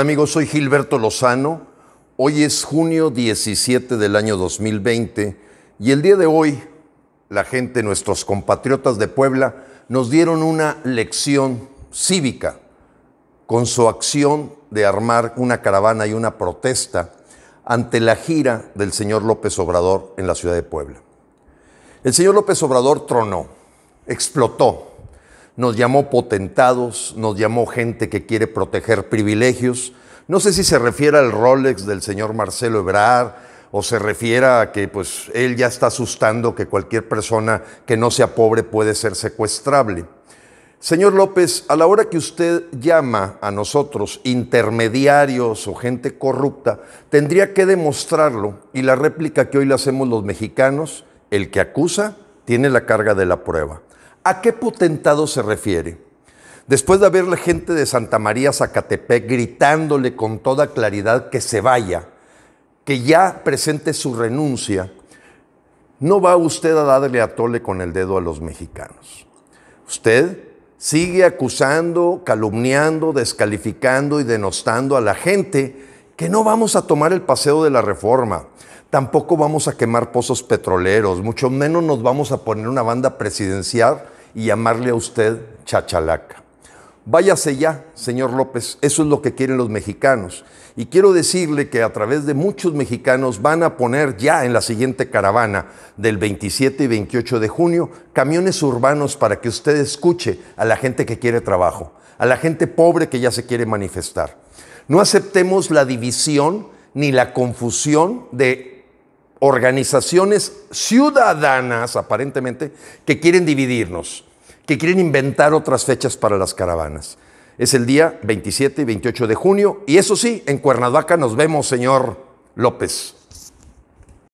Amigos, soy Gilberto Lozano. Hoy es junio 17 del año 2020 y el día de hoy la gente, nuestros compatriotas de Puebla, nos dieron una lección cívica con su acción de armar una caravana y una protesta ante la gira del señor López Obrador en la ciudad de Puebla. El señor López Obrador tronó, explotó, nos llamó potentados, nos llamó gente que quiere proteger privilegios. No sé si se refiere al Rolex del señor Marcelo Ebrard o se refiere a que pues él ya está asustando que cualquier persona que no sea pobre puede ser secuestrable. Señor López, a la hora que usted llama a nosotros intermediarios o gente corrupta, tendría que demostrarlo y la réplica que hoy le hacemos los mexicanos, el que acusa tiene la carga de la prueba. ¿A qué potentado se refiere? Después de haber la gente de Santa María Zacatepec gritándole con toda claridad que se vaya, que ya presente su renuncia, no va usted a darle a tole con el dedo a los mexicanos. Usted sigue acusando, calumniando, descalificando y denostando a la gente que no vamos a tomar el paseo de la reforma, tampoco vamos a quemar pozos petroleros, mucho menos nos vamos a poner una banda presidencial y llamarle a usted chachalaca. Váyase ya, señor López, eso es lo que quieren los mexicanos. Y quiero decirle que a través de muchos mexicanos van a poner ya en la siguiente caravana del 27 y 28 de junio camiones urbanos para que usted escuche a la gente que quiere trabajo, a la gente pobre que ya se quiere manifestar. No aceptemos la división ni la confusión de organizaciones ciudadanas, aparentemente, que quieren dividirnos, que quieren inventar otras fechas para las caravanas. Es el día 27 y 28 de junio y eso sí, en Cuernavaca nos vemos, señor López.